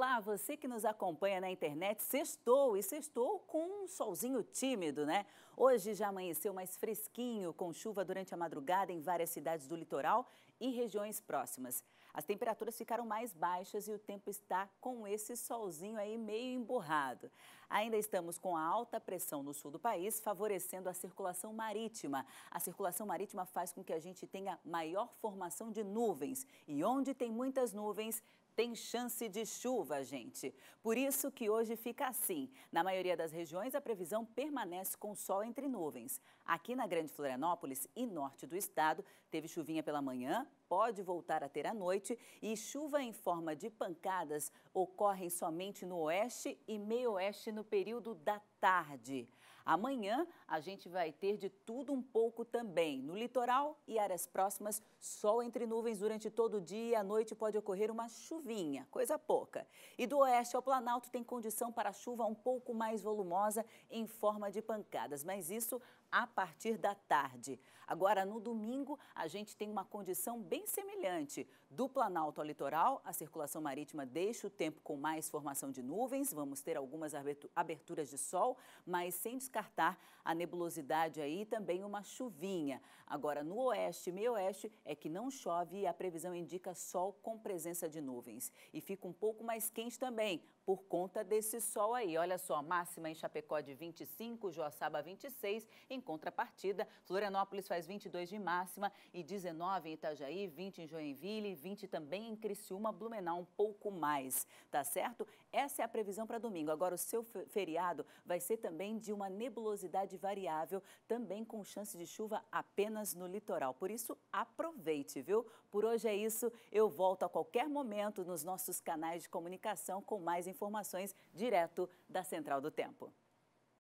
Olá, você que nos acompanha na internet, sextou e sextou com um solzinho tímido, né? Hoje já amanheceu mais fresquinho, com chuva durante a madrugada em várias cidades do litoral e regiões próximas. As temperaturas ficaram mais baixas e o tempo está com esse solzinho aí meio emburrado. Ainda estamos com a alta pressão no sul do país, favorecendo a circulação marítima. A circulação marítima faz com que a gente tenha maior formação de nuvens. E onde tem muitas nuvens, tem chance de chuva, gente. Por isso que hoje fica assim. Na maioria das regiões, a previsão permanece com sol entre nuvens. Aqui na Grande Florianópolis e norte do estado, teve chuvinha pela manhã, pode voltar a ter à noite e chuva em forma de pancadas ocorrem somente no oeste e meio-oeste no período da tarde. Amanhã a gente vai ter de tudo um pouco também. No litoral e áreas próximas, sol entre nuvens durante todo o dia e à noite pode ocorrer uma chuvinha, coisa pouca. E do oeste ao Planalto tem condição para chuva um pouco mais volumosa em forma de pancadas, mas isso a partir da tarde. Agora, no domingo, a gente tem uma condição bem semelhante. Do Planalto ao litoral, a circulação marítima deixa o tempo com mais formação de nuvens, vamos ter algumas aberturas de sol, mas sem descartar a nebulosidade aí e também uma chuvinha. Agora, no oeste e meio-oeste é que não chove e a previsão indica sol com presença de nuvens. E fica um pouco mais quente também, por conta desse sol aí. Olha só, máxima em Chapecó de 25, Joaçaba 26, em contrapartida, Florianópolis faz 22 de máxima e 19 em Itajaí, 20 em Joinville, 20 também em Criciúma, Blumenau um pouco mais, tá certo? Essa é a previsão para domingo. Agora o seu feriado vai ser também de uma nebulosidade variável, também com chance de chuva apenas no litoral. Por isso, aproveite, viu? Por hoje é isso. Eu volto a qualquer momento nos nossos canais de comunicação com mais informações direto da Central do Tempo.